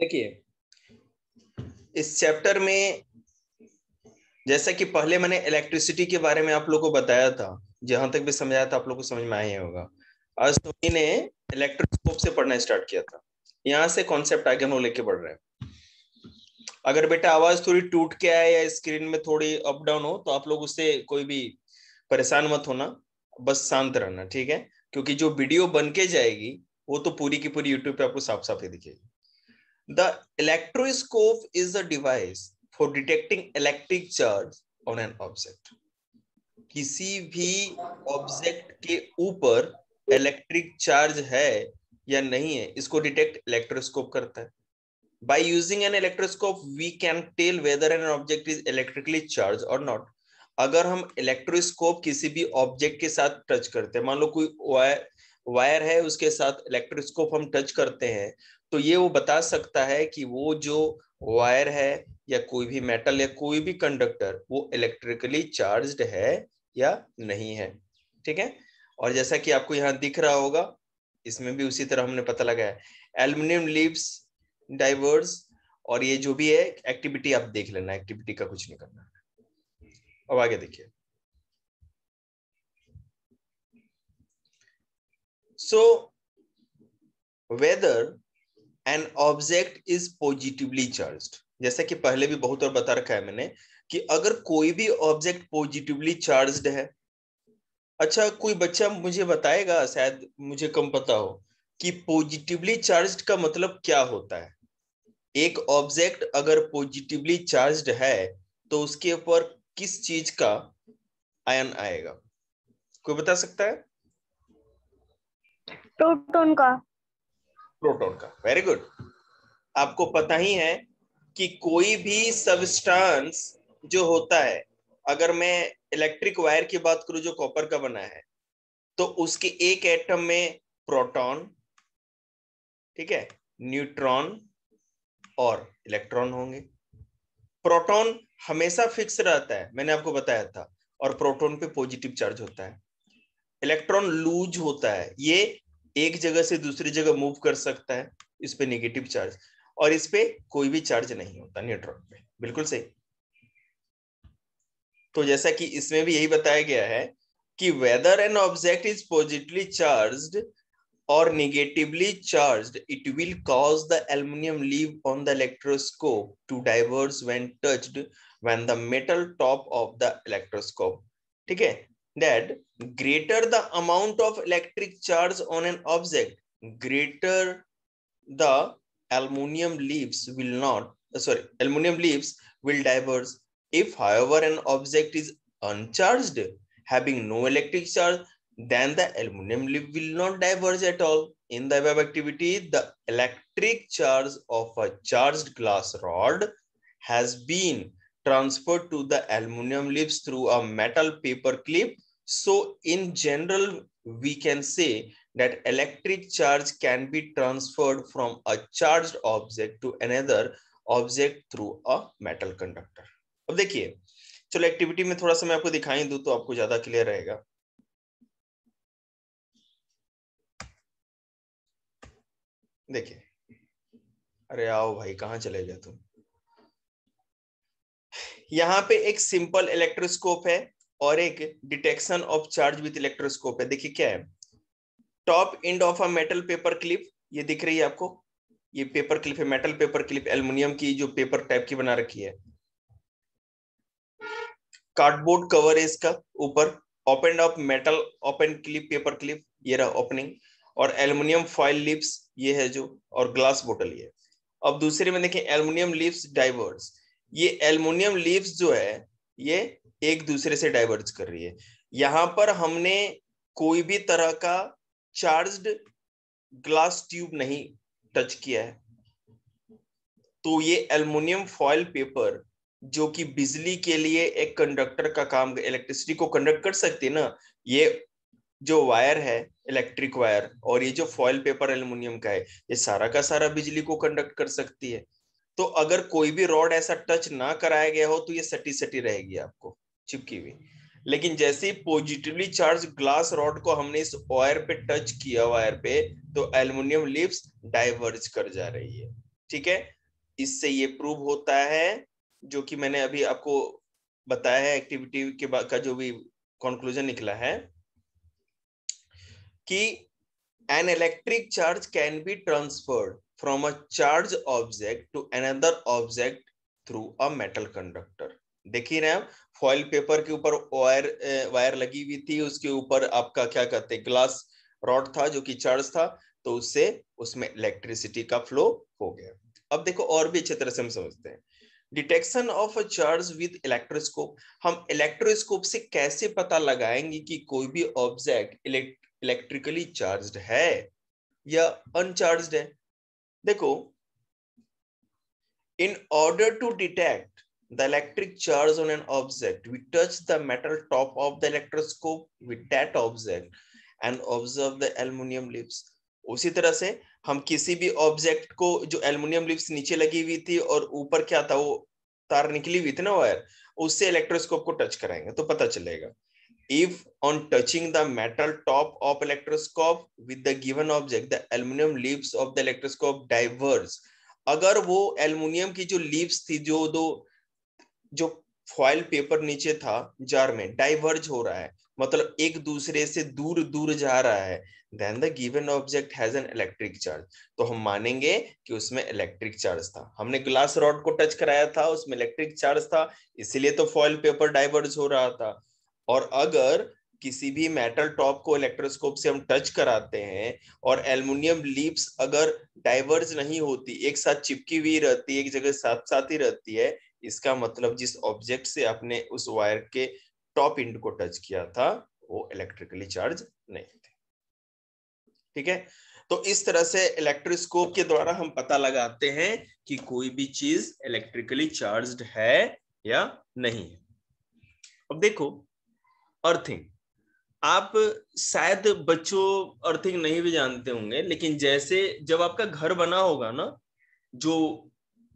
देखिए इस चैप्टर में जैसा कि पहले मैंने इलेक्ट्रिसिटी के बारे में आप लोग को बताया था जहां तक भी समझाया था आप लोग को समझ में आया होगा आज सोनी ने इलेक्ट्रोस्कोप से पढ़ना स्टार्ट किया था यहाँ से कॉन्सेप्ट आगे हम लोग लेके बढ़ रहे हैं अगर बेटा आवाज थोड़ी टूट के आए या स्क्रीन में थोड़ी अप डाउन हो तो आप लोग उससे कोई भी परेशान मत होना बस शांत रहना ठीक है क्योंकि जो वीडियो बन के जाएगी वो तो पूरी की पूरी यूट्यूब पे आपको साफ साफ ही दिखेगी the electroscope is a device for detecting electric charge on an object किसी भी ऑब्जेक्ट के ऊपर इलेक्ट्रिक चार्ज है या नहीं है इसको डिटेक्ट इलेक्ट्रोस्कोप करता है by using an electroscope we can tell whether an object is electrically charged और नॉट अगर हम इलेक्ट्रोस्कोप किसी भी ऑब्जेक्ट के साथ टच करते हैं मान लो कोई वायर वायर है उसके साथ इलेक्ट्रोस्कोप हम टच करते हैं तो ये वो बता सकता है कि वो जो वायर है या कोई भी मेटल या कोई भी कंडक्टर वो इलेक्ट्रिकली चार्ज्ड है या नहीं है ठीक है और जैसा कि आपको यहाँ दिख रहा होगा इसमें भी उसी तरह हमने पता लगाया एल्युमिनियम लीव्स डाइवर्स और ये जो भी है एक्टिविटी आप देख लेना एक्टिविटी का कुछ नहीं करना अब आगे देखिए so whether an object is positively charged जैसा कि पहले भी बहुत और बता रखा है मैंने कि अगर कोई भी ऑब्जेक्ट पॉजिटिवली चार्ज है अच्छा कोई बच्चा मुझे बताएगा शायद मुझे कम पता हो कि पॉजिटिवली चार्ज का मतलब क्या होता है एक ऑब्जेक्ट अगर पॉजिटिवली चार्ज है तो उसके ऊपर किस चीज का आयन आएगा कोई बता सकता है प्रोटोन का प्रोटॉन का वेरी गुड आपको पता ही है कि कोई भी सबस्टांस जो होता है अगर मैं इलेक्ट्रिक वायर की बात करूं जो कॉपर का बना है तो उसके एक एटम में प्रोटॉन ठीक है न्यूट्रॉन और इलेक्ट्रॉन होंगे प्रोटॉन हमेशा फिक्स रहता है मैंने आपको बताया था और प्रोटॉन पे पॉजिटिव चार्ज होता है इलेक्ट्रॉन लूज होता है ये एक जगह से दूसरी जगह मूव कर सकता है इस पे नेगेटिव चार्ज और इस पे कोई भी चार्ज नहीं होता न्यूट्रॉन पे बिल्कुल सही तो जैसा कि इसमें भी यही बताया गया है कि whether an object is positively charged और negatively charged it will cause the aluminium leave on the electroscope to diverge when touched when the metal top of the electroscope ठीक है that greater the amount of electric charge on an object, greater the aluminum leaves will not, uh, sorry, aluminum leaves will diverge. If, however, an object is uncharged, having no electric charge, then the aluminum leaf will not diverge at all. In the wave activity, the electric charge of a charged glass rod has been transferred to the aluminum leaves through a metal paper clip So in general, we can say that electric charge can be transferred from a charged object to another object through a metal conductor अब देखिए चलो activity में थोड़ा सा मैं आपको दिखाई दू तो आपको ज्यादा क्लियर रहेगा देखिए अरे आओ भाई कहाँ चले गए तुम यहाँ पे एक सिंपल इलेक्ट्रोस्कोप है और एक detection of charge with electroscope है देखिए क्या है top end of a metal paper clip ये दिख रही है आपको ये पेपर क्लिप है मेटल पेपर क्लिप एल्यूमिनियम की जो पेपर टाइप की बना रखी है कार्डबोर्ड कवर है इसका ऊपर open up metal open clip paper clip ये रहा ओपनिंग और एल्यूमिनियम फॉइल लिप्स ये है जो और ग्लास बोटल ये अब दूसरे में देखें एल्यूमिनियम लिप्स डाइवर्स ये एल्यूमिनियम लिप्स जो है ये एक दूसरे से डाइवर्ज कर रही है यहां पर हमने कोई भी तरह का चार्ज्ड ग्लास ट्यूब नहीं टच किया है तो ये एल्युमिनियम फॉइल पेपर जो कि बिजली के लिए एक कंडक्टर का काम इलेक्ट्रिसिटी को कंडक्ट कर सकती है ना ये जो वायर है इलेक्ट्रिक वायर और ये जो फॉयल पेपर एल्युमिनियम का है ये सारा का सारा बिजली को कंडक्ट कर सकती है तो अगर कोई भी रॉड ऐसा टच ना कराया गया हो तो ये सटी सटी रहेगी आपको चिपकी हुई लेकिन जैसे ही पॉजिटिवली चार्ज ग्लास रॉड को हमने इस वायर पे टच किया वायर पे तो एल्यूमिनियम लिप्स डाइवर्ज कर जा रही है ठीक है इससे ये प्रूव होता है जो कि मैंने अभी आपको बताया है एक्टिविटी के का जो भी कंक्लूजन निकला है कि an electric charge can be transferred from a charge object to another object through a metal conductor देखिए ना रहे फॉइल पेपर के ऊपर वायर वायर लगी हुई थी उसके ऊपर आपका क्या कहते हैं ग्लास रॉड था जो कि चार्ज था तो उससे उसमें इलेक्ट्रिसिटी का फ्लो हो गया अब देखो और भी अच्छे तरह से हम समझते हैं detection of a charge with electroscope हम इलेक्ट्रोस्कोप से कैसे पता लगाएंगे कि कोई भी ऑब्जेक्ट इलेक्ट्रिकली चार्ज है या अनचार्ज है देखो in order to detect the electric charge on an object. We touch the metal top of the electroscope with that object and observe the aluminium lips. उसी तरह से हम किसी भी ऑब्जेक्ट को जो एल्युमिनियम लिप्स नीचे लगी हुई थी और ऊपर क्या था वो तार निकली हुई थी ना वायर उससे इलेक्ट्रोस्कोप को टच कराएंगे तो पता चलेगा if on touching the metal top of electroscope with the given object the aluminum leaves of the electroscope diverge अगर वो एल्युमिनियम की जो लीव्स थी जो दो जो फॉइल पेपर नीचे था जार में डाइवर्ज हो रहा है मतलब एक दूसरे से दूर दूर जा रहा है then the given object has an electric charge तो हम मानेंगे कि उसमें इलेक्ट्रिक चार्ज था हमने ग्लास रॉड को टच कराया था उसमें इलेक्ट्रिक चार्ज था इसीलिए तो फॉइल पेपर डाइवर्ज हो रहा था और अगर किसी भी मेटल टॉप को इलेक्ट्रोस्कोप से हम टच कराते हैं और एल्युमिनियम लीप्स अगर डाइवर्ज नहीं होती एक साथ चिपकी हुई रहती है एक जगह साथ साथ ही रहती है इसका मतलब जिस ऑब्जेक्ट से आपने उस वायर के टॉप इंड को टच किया था वो इलेक्ट्रिकली चार्ज नहीं थे ठीक है तो इस तरह से इलेक्ट्रोस्कोप के द्वारा हम पता लगाते हैं कि कोई भी चीज इलेक्ट्रिकली चार्ज्ड है या नहीं है अब देखो अर्थिंग आप शायद बच्चों अर्थिंग नहीं भी जानते होंगे लेकिन जैसे जब आपका घर बना होगा ना जो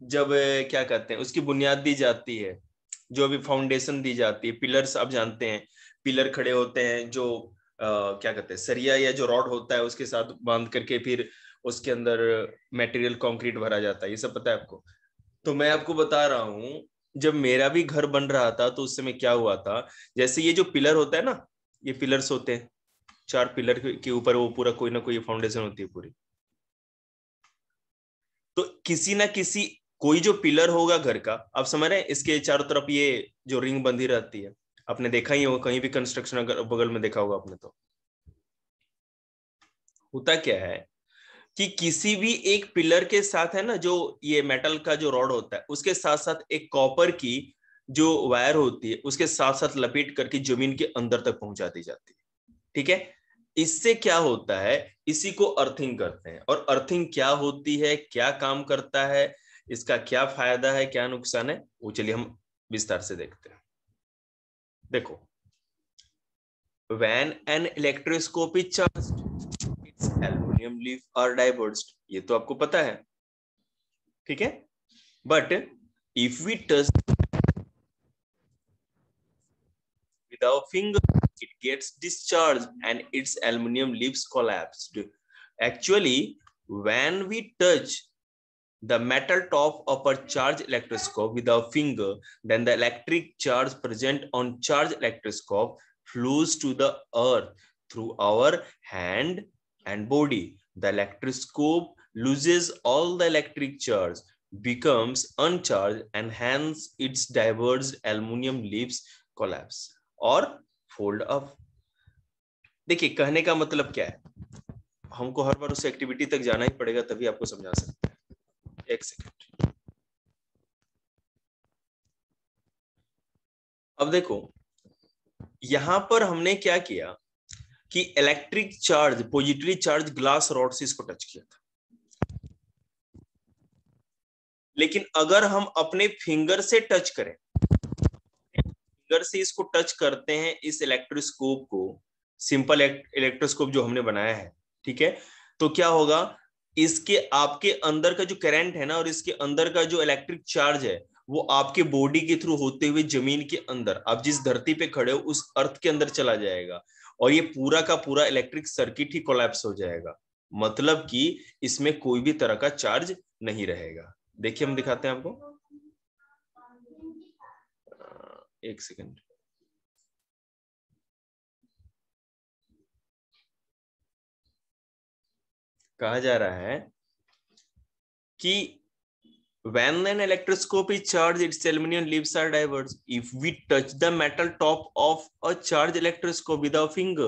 जब क्या कहते हैं उसकी बुनियाद दी जाती है जो भी फाउंडेशन दी जाती है पिलर्स आप जानते हैं पिलर खड़े होते हैं जो आ, क्या कहते हैं सरिया या जो रॉड होता है उसके साथ बांध करके फिर उसके अंदर मटेरियल कंक्रीट भरा जाता है ये सब पता है आपको तो मैं आपको बता रहा हूं जब मेरा भी घर बन रहा था तो उस समय क्या हुआ था जैसे ये जो पिलर होता है ना ये पिलर्स होते हैं चार पिलर के ऊपर वो पूरा कोई ना कोई फाउंडेशन होती है पूरी तो किसी ना किसी कोई जो पिलर होगा घर का आप समझ रहे हैं इसके चारों तरफ ये जो रिंग बंधी रहती है आपने देखा ही होगा कहीं भी कंस्ट्रक्शन अगर बगल में देखा होगा आपने तो होता क्या है कि किसी भी एक पिलर के साथ है ना जो ये मेटल का जो रॉड होता है उसके साथ साथ एक कॉपर की जो वायर होती है उसके साथ साथ लपेट करके जमीन के अंदर तक पहुंचा दी जाती है ठीक है इससे क्या होता है इसी को अर्थिंग करते हैं और अर्थिंग क्या होती है क्या काम करता है इसका क्या फायदा है क्या नुकसान है वो चलिए हम विस्तार से देखते हैं देखो when an electroscope charge its aluminium leaf और डाइवर्स ये तो आपको पता है ठीक है but if we touch without finger it gets discharged and its aluminium leaves collapsed actually when we touch the metal top of a charge electroscope with a finger, then the electric charge present on charge electroscope flows to the earth through our hand and body. The electroscope loses all the electric charge, becomes uncharged, and hence its diverged aluminium leaves collapse or fold up. देखिए कहने का मतलब क्या है हमको हर बार उस activity तक जाना ही पड़ेगा तभी आपको समझा सकते हैं सेकेंड अब देखो यहां पर हमने क्या किया कि electric charge positive charge glass rod से इसको टच किया था लेकिन अगर हम अपने फिंगर से टच करें फिंगर से इसको टच करते हैं इस इलेक्ट्रोस्कोप को सिंपल इलेक्ट्रोस्कोप जो हमने बनाया है ठीक है तो क्या होगा इसके आपके अंदर का जो करंट है ना और इसके अंदर का जो इलेक्ट्रिक चार्ज है वो आपके बॉडी के थ्रू होते हुए जमीन के अंदर आप जिस धरती पे खड़े हो उस अर्थ के अंदर चला जाएगा और ये पूरा का पूरा इलेक्ट्रिक सर्किट ही कोलैप्स हो जाएगा मतलब कि इसमें कोई भी तरह का चार्ज नहीं रहेगा देखिए हम दिखाते हैं आपको एक सेकंड कहा जा रहा है कि when an electroscopy charge its aluminum leaves are diverged if we touch the metal top of a charged electroscope with our finger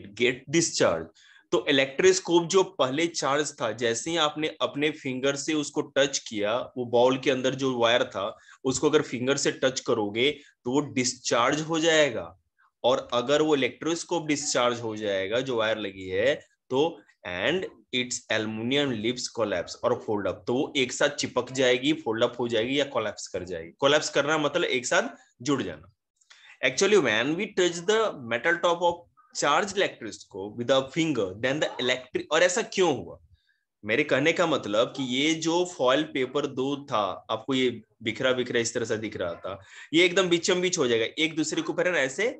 it get discharged तो इलेक्ट्रोस्कोप जो पहले चार्ज था जैसे ही आपने अपने फिंगर से उसको टच किया वो बॉल के अंदर जो वायर था उसको अगर फिंगर से टच करोगे तो वो डिस्चार्ज हो जाएगा और अगर वो इलेक्ट्रोस्कोप डिस्चार्ज हो जाएगा जो वायर लगी है तो and its aluminium leaves collapse और फोल्ड अप तो वो एक साथ चिपक जाएगी फोल्ड अप हो जाएगी या कोलैप्स कर जाएगी कोलैप्स करना मतलब एक साथ जुड़ जाना actually when we touch the metal top of charge electroscope with a finger then the electric और ऐसा क्यों हुआ मेरे कहने का मतलब कि ये जो फॉइल पेपर दो था आपको ये बिखरा बिखरा इस तरह से दिख रहा था ये एकदम बीचम बीच हो जाएगा एक दूसरे के ऊपर ऐसे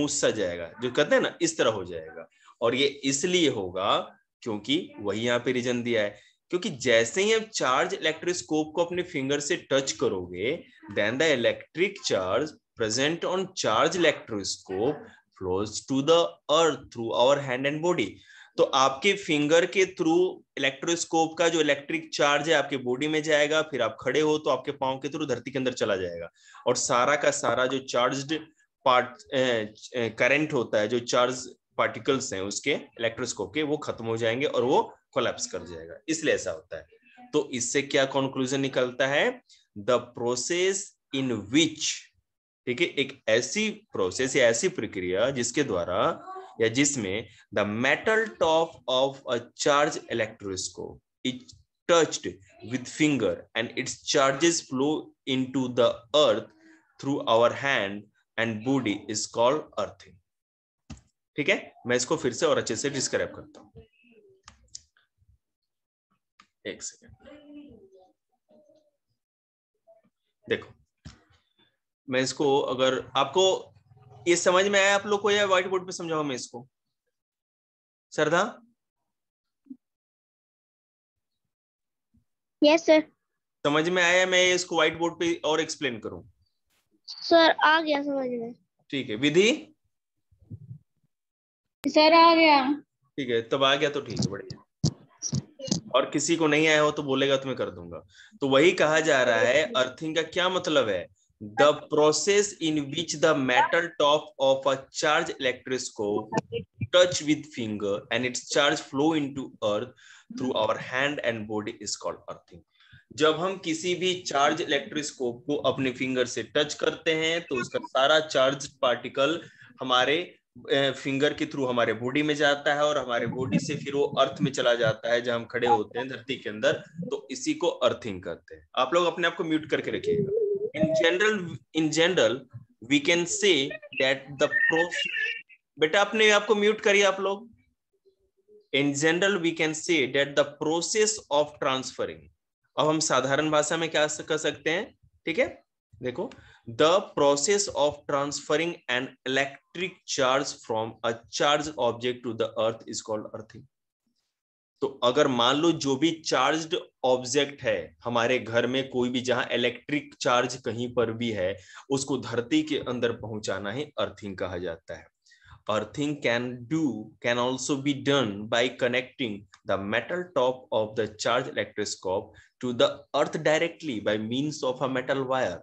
मुस्सा जाएगा जो कहते हैं ना इस तरह हो जाएगा और ये इसलिए होगा क्योंकि वही यहाँ पे रीजन दिया है क्योंकि जैसे ही आप चार्ज इलेक्ट्रोस्कोप को अपने फिंगर से टच करोगे then the electric charge present on charge electroscope flows to the earth through our hand and body तो आपके फिंगर के थ्रू इलेक्ट्रोस्कोप का जो इलेक्ट्रिक चार्ज है आपके बॉडी में जाएगा फिर आप खड़े हो तो आपके पाँव के थ्रू धरती के अंदर चला जाएगा और सारा का सारा जो चार्ज पार्ट करंट होता है जो चार्ज पार्टिकल्स हैं उसके इलेक्ट्रोस्कोप के वो खत्म हो जाएंगे और वो कोलेप्स कर जाएगा इसलिए ऐसा होता है तो इससे क्या कंक्लूजन निकलता है द प्रोसेस इन विच ठीक है एक ऐसी प्रोसेस या ऐसी प्रक्रिया जिसके द्वारा या जिसमें the metal top of a charge electroscope it touched with finger and its charges flow into the earth through our hand and body is called earthing ठीक है मैं इसको फिर से और अच्छे से डिस्क्राइब करता हूं एक सेकेंड देखो मैं इसको अगर आपको ये समझ में आया आप लोग को या व्हाइट बोर्ड पे समझाऊ मैं इसको श्रद्धा यस सर समझ में आया मैं इसको व्हाइट बोर्ड पे और एक्सप्लेन करूं सर आ गया समझ में ठीक है विधि सर आ गया ठीक है तब आ गया तो ठीक है बढ़िया और किसी को नहीं आया हो तो बोलेगा तो मैं कर दूंगा तो वही कहा जा रहा है अर्थिंग का क्या मतलब है the process in which the metal top of a charge electroscope touch with finger and its charge flow into earth through our hand and body is called earthing जब हम किसी भी चार्ज इलेक्ट्रोस्कोप को अपने finger से touch करते हैं तो उसका सारा चार्ज पार्टिकल हमारे फिंगर के थ्रू हमारे बॉडी में जाता है और हमारे बॉडी से फिर वो अर्थ में चला जाता है जहां हम खड़े होते हैं धरती के अंदर तो इसी को अर्थिंग कहते हैं आप लोग अपने आप को म्यूट करके रखिएगा in general in general we can say that the process बेटा अपने आप को म्यूट करिए आप लोग in general we can say that the process of transferring अब हम साधारण भाषा में क्या कह सकते हैं ठीक है देखो the process of transferring an electric charge from a charged object to the earth is called earthing तो अगर मान लो जो भी चार्ज्ड ऑब्जेक्ट है हमारे घर में कोई भी जहां इलेक्ट्रिक चार्ज कहीं पर भी है उसको धरती के अंदर पहुंचाना ही अर्थिंग कहा जाता है earthing can do can also be done by connecting the metal top of the charge electroscope to the earth directly by means of a metal wire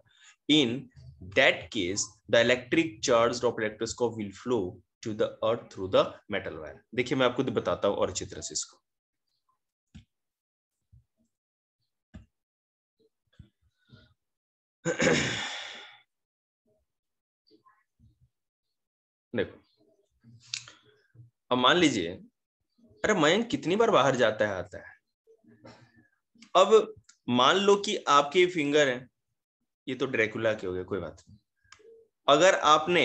In that case, the electric charged of electroscope will flow to the earth through the metal wire. dekhiye main aapko batata hu aur अच्छी तरह से इसको देखो अब मान लीजिए अरे मयंक कितनी बार बाहर जाता है आता है अब मान लो कि आपके फिंगर है ये तो ड्रेकुला के हो गए कोई बात नहीं अगर आपने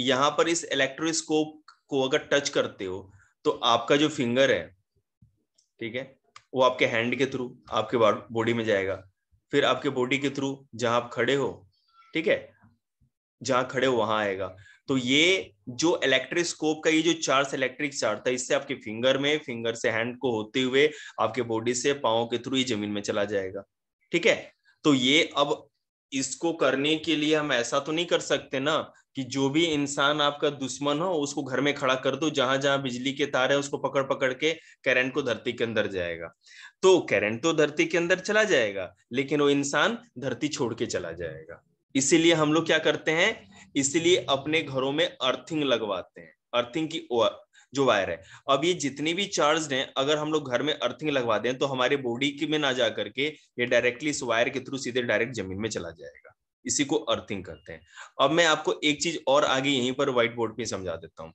यहां पर इस इलेक्ट्रोस्कोप को अगर टच करते हो तो आपका जो फिंगर है ठीक है वो आपके हैंड के थ्रू आपके बॉडी में जाएगा फिर आपके बॉडी के थ्रू जहां आप खड़े हो ठीक है जहां खड़े हो वहां आएगा तो ये जो इलेक्ट्रोस्कोप का ये जो चार्ज इलेक्ट्रिक चार्ज था इससे आपके फिंगर में फिंगर से हैंड को होते हुए आपके बॉडी से पाओ के थ्रू ये जमीन में चला जाएगा ठीक है तो ये अब इसको करने के लिए हम ऐसा तो नहीं कर सकते ना कि जो भी इंसान आपका दुश्मन हो उसको घर में खड़ा कर दो जहां जहां बिजली के तार है उसको पकड़ पकड़ के करंट को धरती के अंदर जाएगा तो करंट तो धरती के अंदर चला जाएगा लेकिन वो इंसान धरती छोड़ के चला जाएगा इसीलिए हम लोग क्या करते हैं इसीलिए अपने घरों में अर्थिंग लगवाते हैं अर्थिंग की जो वायर है अब ये जितनी भी चार्ज है अगर हम लोग घर में अर्थिंग लगवा दें तो हमारे बॉडी में ना जा करके ये डायरेक्टली इस वायर के थ्रू सीधे डायरेक्ट जमीन में चला जाएगा इसी को अर्थिंग करते हैं अब मैं आपको एक चीज और आगे यहीं पर व्हाइट बोर्ड पे समझा देता हूँ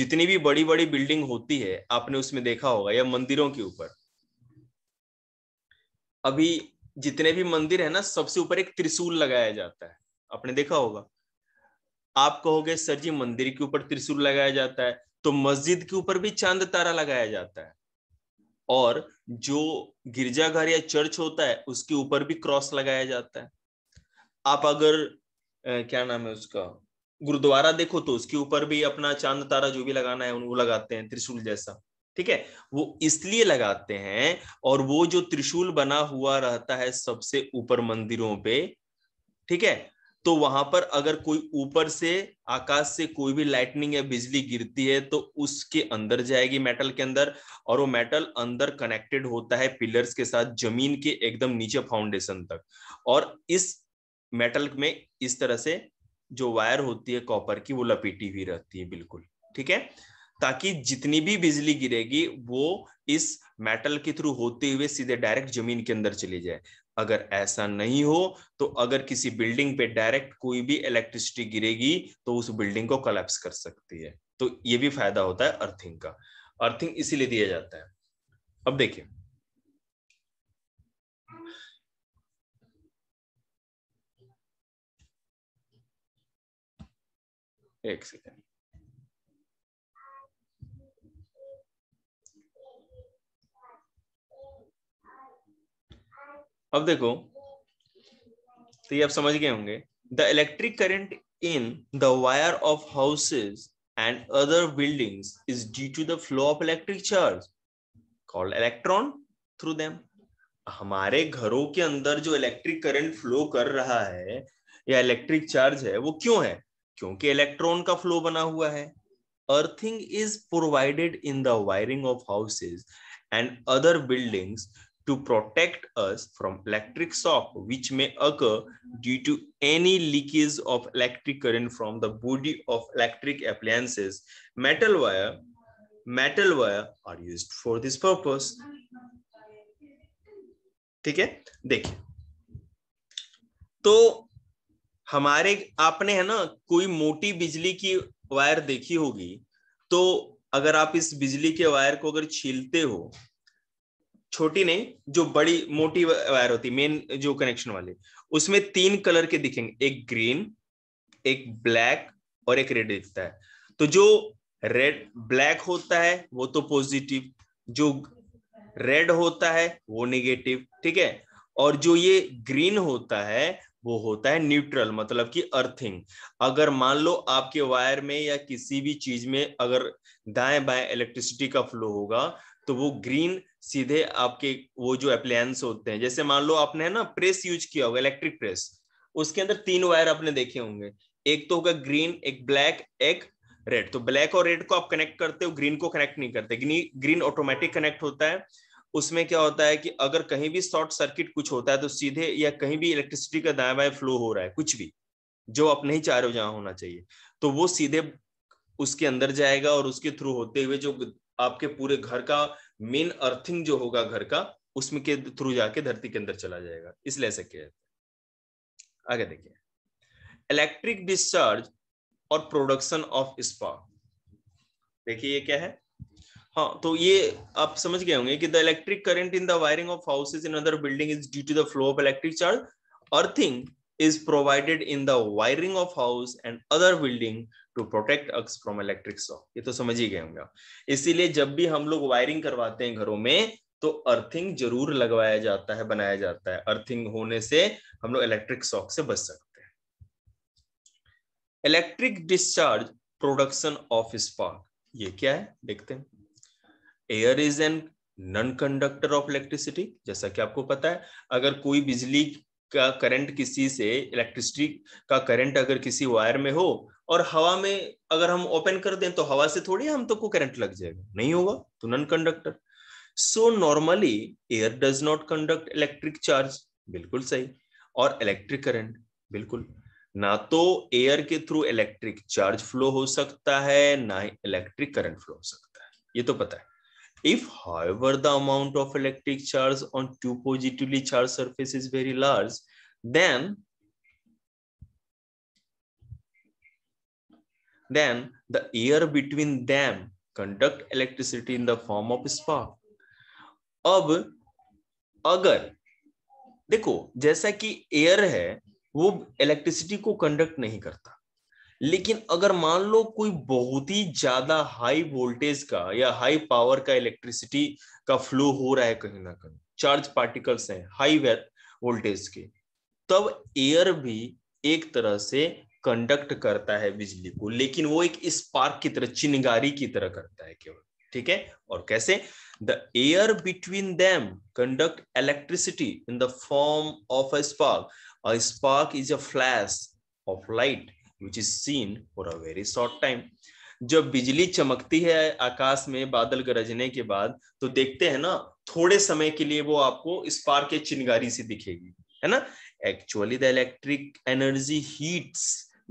जितनी भी बड़ी बड़ी बिल्डिंग होती है आपने उसमें देखा होगा या मंदिरों के ऊपर अभी जितने भी मंदिर है ना सबसे ऊपर एक त्रिशूल लगाया जाता है आपने देखा होगा आप कहोगे सर जी मंदिर के ऊपर त्रिशूल लगाया जाता है तो मस्जिद के ऊपर भी चांद तारा लगाया जाता है और जो गिरजाघर या चर्च होता है उसके ऊपर भी क्रॉस लगाया जाता है आप अगर ए, क्या नाम है उसका गुरुद्वारा देखो तो उसके ऊपर भी अपना चांद तारा जो भी लगाना है वो लगाते हैं त्रिशूल जैसा ठीक है वो इसलिए लगाते हैं और वो जो त्रिशूल बना हुआ रहता है सबसे ऊपर मंदिरों पे ठीक है तो वहां पर अगर कोई ऊपर से आकाश से कोई भी लाइटनिंग या बिजली गिरती है तो उसके अंदर जाएगी मेटल के अंदर और वो मेटल अंदर कनेक्टेड होता है पिलर्स के साथ जमीन के एकदम नीचे फाउंडेशन तक और इस मेटल में इस तरह से जो वायर होती है कॉपर की वो लपेटी हुई रहती है बिल्कुल ठीक है ताकि जितनी भी बिजली गिरेगी वो इस मेटल के थ्रू होते हुए सीधे डायरेक्ट जमीन के अंदर चली जाए अगर ऐसा नहीं हो तो अगर किसी बिल्डिंग पे डायरेक्ट कोई भी इलेक्ट्रिसिटी गिरेगी तो उस बिल्डिंग को कलेप्स कर सकती है तो ये भी फायदा होता है अर्थिंग का अर्थिंग इसीलिए दिया जाता है अब देखिए एक सेकेंड अब देखो तो ये आप समझ गए होंगे the electric current in the wire of houses and other buildings is due to the flow of electric charge called electron through them हमारे घरों के अंदर जो इलेक्ट्रिक करंट फ्लो कर रहा है या इलेक्ट्रिक चार्ज है वो क्यों है क्योंकि इलेक्ट्रॉन का फ्लो बना हुआ है earthing is provided in the wiring of houses and other buildings to protect us from electric shock which may occur due to any leakage of electric current from the body of electric appliances. Metal wire, metal wire are used for this purpose. ठीक है देखिए तो हमारे आपने है ना कोई मोटी बिजली की वायर देखी होगी तो अगर आप इस बिजली के वायर को अगर छीलते हो छोटी नहीं जो बड़ी मोटी वायर होती मेन जो कनेक्शन वाली उसमें तीन कलर के दिखेंगे एक ग्रीन एक ब्लैक और एक रेड दिखता है तो जो रेड ब्लैक होता है वो तो पॉजिटिव जो रेड होता है वो नेगेटिव ठीक है और जो ये ग्रीन होता है वो होता है न्यूट्रल मतलब कि अर्थिंग अगर मान लो आपके वायर में या किसी भी चीज में अगर दाएं बाएं इलेक्ट्रिसिटी का फ्लो होगा तो वो ग्रीन सीधे आपके वो जो अप्लायंस होते हैं जैसे मान लो आपने ना प्रेस यूज किया होगा इलेक्ट्रिक प्रेस उसके अंदर तीन वायर आपने देखे होंगे एक तो होगा ग्रीन एक ब्लैक एक रेड तो ब्लैक और रेड को आप कनेक्ट करते हो ग्रीन को कनेक्ट नहीं करते ग्रीन ऑटोमेटिक कनेक्ट होता है उसमें क्या होता है कि अगर कहीं भी शॉर्ट सर्किट कुछ होता है तो सीधे या कहीं भी इलेक्ट्रिसिटी का दाएं बाएं फ्लो हो रहा है कुछ भी जो आप नहीं चाह रहे हो जहां होना चाहिए तो वो सीधे उसके अंदर जाएगा और उसके थ्रू होते हुए जो आपके पूरे घर का मेन अर्थिंग जो होगा घर का उसमें के थ्रू जाके धरती के अंदर चला जाएगा इसलिए ऐसा किया जाता है आगे देखिए इलेक्ट्रिक डिस्चार्ज और प्रोडक्शन ऑफ स्पार्क देखिए ये क्या है हाँ तो ये आप समझ गए होंगे कि the electric current in the wiring of houses in other building is due to the flow of electric charge earthing is provided in the wiring of house and other building to protect us from electric shock ये तो समझ ही गए होंगे इसीलिए जब भी हम लोग वायरिंग करवाते हैं घरों में तो अर्थिंग जरूर लगवाया जाता है बनाया जाता है अर्थिंग होने से हम लोग इलेक्ट्रिक शॉक से बच सकते हैं electric discharge production of spark ये क्या है देखते हैं air is an non conductor of electricity जैसा कि आपको पता है अगर कोई बिजली का करंट किसी से इलेक्ट्रिसिटी का करंट अगर किसी वायर में हो और हवा में अगर हम ओपन कर दें तो हवा से थोड़ी हम तो को करंट लग जाएगा नहीं होगा तो non conductor so normally air does not conduct electric charge बिल्कुल सही और इलेक्ट्रिक करंट बिल्कुल ना तो एयर के थ्रू इलेक्ट्रिक चार्ज फ्लो हो सकता है ना ही इलेक्ट्रिक करंट फ्लो हो सकता है ये तो पता है If, however, the amount of electric charge on two positively charged surface is very large, then then the air between them conduct electricity in the form of spark. ab agar देखो जैसा कि एयर है वो electricity को conduct नहीं करता लेकिन अगर मान लो कोई बहुत ही ज्यादा हाई वोल्टेज का या हाई पावर का इलेक्ट्रिसिटी का फ्लो हो रहा है कहीं ना कहीं चार्ज पार्टिकल्स हैं हाई वोल्टेज के तब एयर भी एक तरह से कंडक्ट करता है बिजली को लेकिन वो एक स्पार्क की तरह चिनगारी की तरह करता है केवल ठीक है और कैसे the air between them conduct electricity in the form of a spark a spark is a flash of light which is seen for a very short time जब बिजली चमकती है आकाश में बादल गरजने के बाद तो देखते हैं ना थोड़े समय के लिए वो आपको पार के चिनगारी से दिखेगी है ना actually the electric energy heats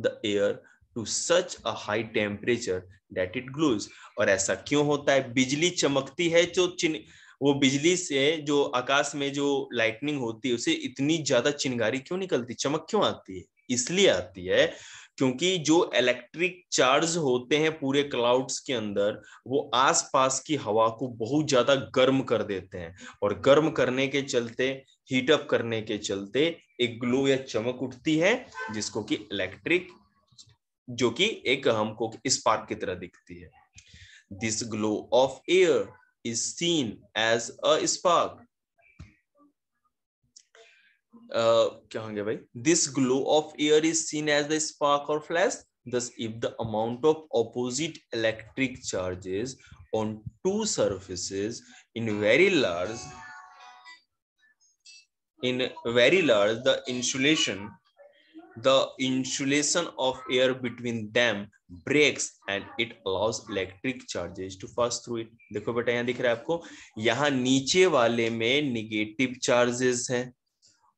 the air to such a high temperature that it glows और ऐसा क्यों होता है बिजली चमकती है जो चिन वो बिजली से जो आकाश में जो लाइटनिंग होती है उसे इतनी ज्यादा चिंगारी क्यों निकलती चमक क्यों आती है इसलिए आती है क्योंकि जो इलेक्ट्रिक चार्ज होते हैं पूरे क्लाउड्स के अंदर वो आसपास की हवा को बहुत ज्यादा गर्म कर देते हैं और गर्म करने के चलते हीटअप करने के चलते एक ग्लो या चमक उठती है जिसको कि इलेक्ट्रिक जो कि एक हमको स्पार्क की तरह दिखती है this glow of air is seen as a spark क्या होंगे भाई this glow of air is seen as the spark और flash thus if the amount of opposite electric charges on two surfaces in very large in very large the insulation the insulation of air between them breaks and it allows electric charges to pass through it देखो बेटा यहाँ दिख रहा है आपको यहाँ नीचे वाले में negative charges हैं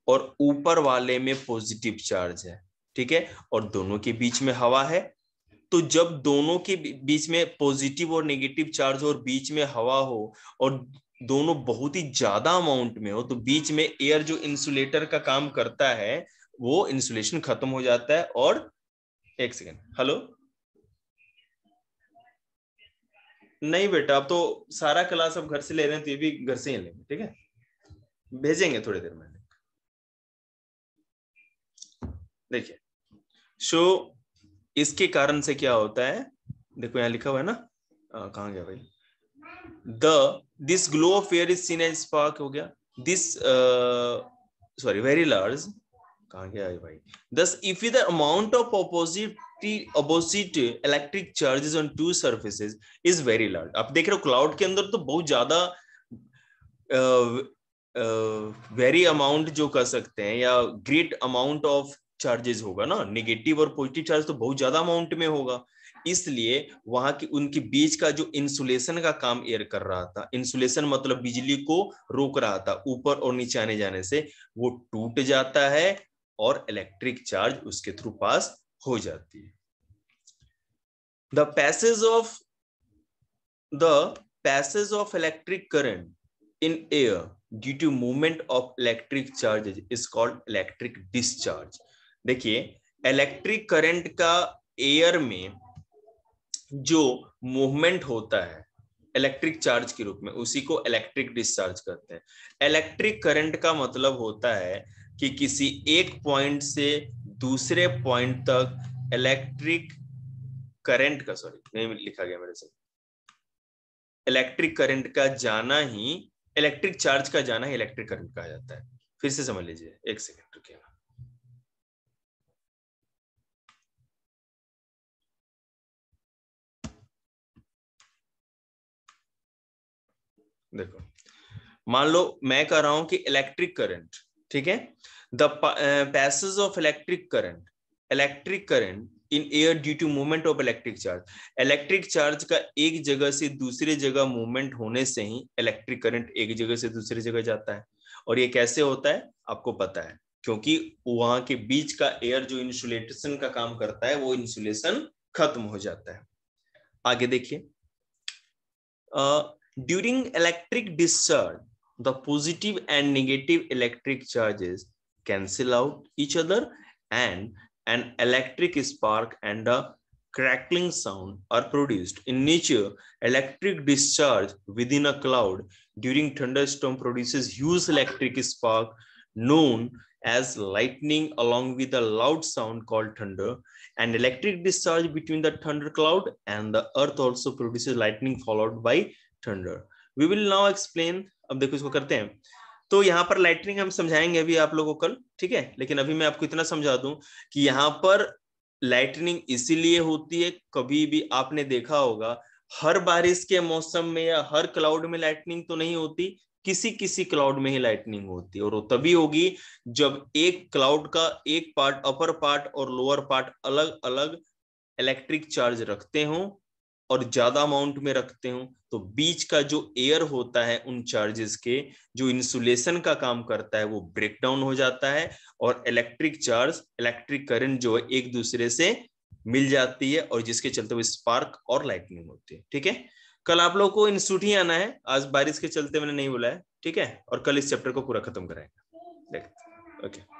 और ऊपर वाले में पॉजिटिव चार्ज है ठीक है और दोनों के बीच में हवा है तो जब दोनों के बीच में पॉजिटिव और नेगेटिव चार्ज और बीच में हवा हो और दोनों बहुत ही ज्यादा अमाउंट में हो तो बीच में एयर जो इंसुलेटर का काम करता है वो इंसुलेशन खत्म हो जाता है और एक सेकेंड हेलो नहीं बेटा आप तो सारा क्लास अब घर से ले रहे हैं तो ये भी घर से ही लेंगे ठीक है भेजेंगे थोड़ी देर में देखिए सो इसके कारण से क्या होता है देखो यहां लिखा हुआ है ना कहा गया भाई the this glow of fair is seen as spark हो गया दिस सॉरी वेरी लार्ज कहा गया है भाई thus if the amount of opposite opposite electric charges on two surfaces is very large आप देख रहे हो क्लाउड के अंदर तो बहुत ज्यादा वेरी uh, अमाउंट uh, जो कर सकते हैं या ग्रेट अमाउंट ऑफ चार्जेस होगा ना नेगेटिव और पॉजिटिव चार्ज तो बहुत ज्यादा अमाउंट में होगा इसलिए वहां की उनके बीच का जो इंसुलेशन का काम एयर कर रहा था इंसुलेशन मतलब बिजली को रोक रहा था ऊपर और नीचे आने जाने से वो टूट जाता है और इलेक्ट्रिक चार्ज उसके थ्रू पास हो जाती है the passage of the passage of electric current in air due to movement of electric charges is called electric discharge देखिए इलेक्ट्रिक करंट का एयर में जो मूवमेंट होता है इलेक्ट्रिक चार्ज के रूप में उसी को इलेक्ट्रिक डिस्चार्ज करते हैं इलेक्ट्रिक करंट का मतलब होता है कि किसी एक पॉइंट से दूसरे पॉइंट तक इलेक्ट्रिक करंट का सॉरी नहीं लिखा गया मेरे से इलेक्ट्रिक करंट का जाना ही इलेक्ट्रिक चार्ज का जाना ही इलेक्ट्रिक करंट कहा जाता है फिर से समझ लीजिए एक सेकेंड रुकिएगा देखो मान लो मैं कह रहा हूं कि इलेक्ट्रिक करंट ठीक है the passage of electric current electric current in air due to movement of electric charge electric charge का एक जगह से दूसरी जगह मूवमेंट होने से ही इलेक्ट्रिक करंट एक जगह से दूसरी जगह जाता है और ये कैसे होता है आपको पता है क्योंकि वहां के बीच का एयर जो इंसुलेटेशन का काम करता है वो इंसुलेशन खत्म हो जाता है आगे देखिए During electric discharge, the positive and negative electric charges cancel out each other and an electric spark and a crackling sound are produced. In nature, electric discharge within a cloud during thunderstorm produces huge electric spark known as lightning along with a loud sound called thunder. An electric discharge between the thunder cloud and the earth also produces lightning followed by thunder we will now explain अब देखो इसको करते हैं तो यहाँ पर lightning हम समझाएंगे अभी आप लोगों को कल ठीक है लेकिन अभी मैं आपको इतना समझा दूं कि यहाँ पर लाइटनिंग इसीलिए होती है कभी भी आपने देखा होगा हर बारिश के मौसम में या हर क्लाउड में लाइटनिंग तो नहीं होती किसी किसी क्लाउड में ही लाइटनिंग होती है और वो तभी होगी जब एक क्लाउड का एक पार्ट अपर पार्ट और लोअर पार्ट अलग अलग इलेक्ट्रिक चार्ज रखते हों और ज्यादा अमाउंट में रखते हो तो बीच का जो एयर होता है उन चार्जेस के जो इंसुलेशन का काम करता है वो ब्रेक डाउन हो जाता है और इलेक्ट्रिक चार्ज इलेक्ट्रिक करंट जो है एक दूसरे से मिल जाती है और जिसके चलते वो स्पार्क और लाइटनिंग होती है ठीक है कल आप लोगों को इंस्टीट्यूट ही आना है आज बारिश के चलते मैंने नहीं बुलाया ठीक है और कल इस चैप्टर को पूरा खत्म कराएंगे देखते ओके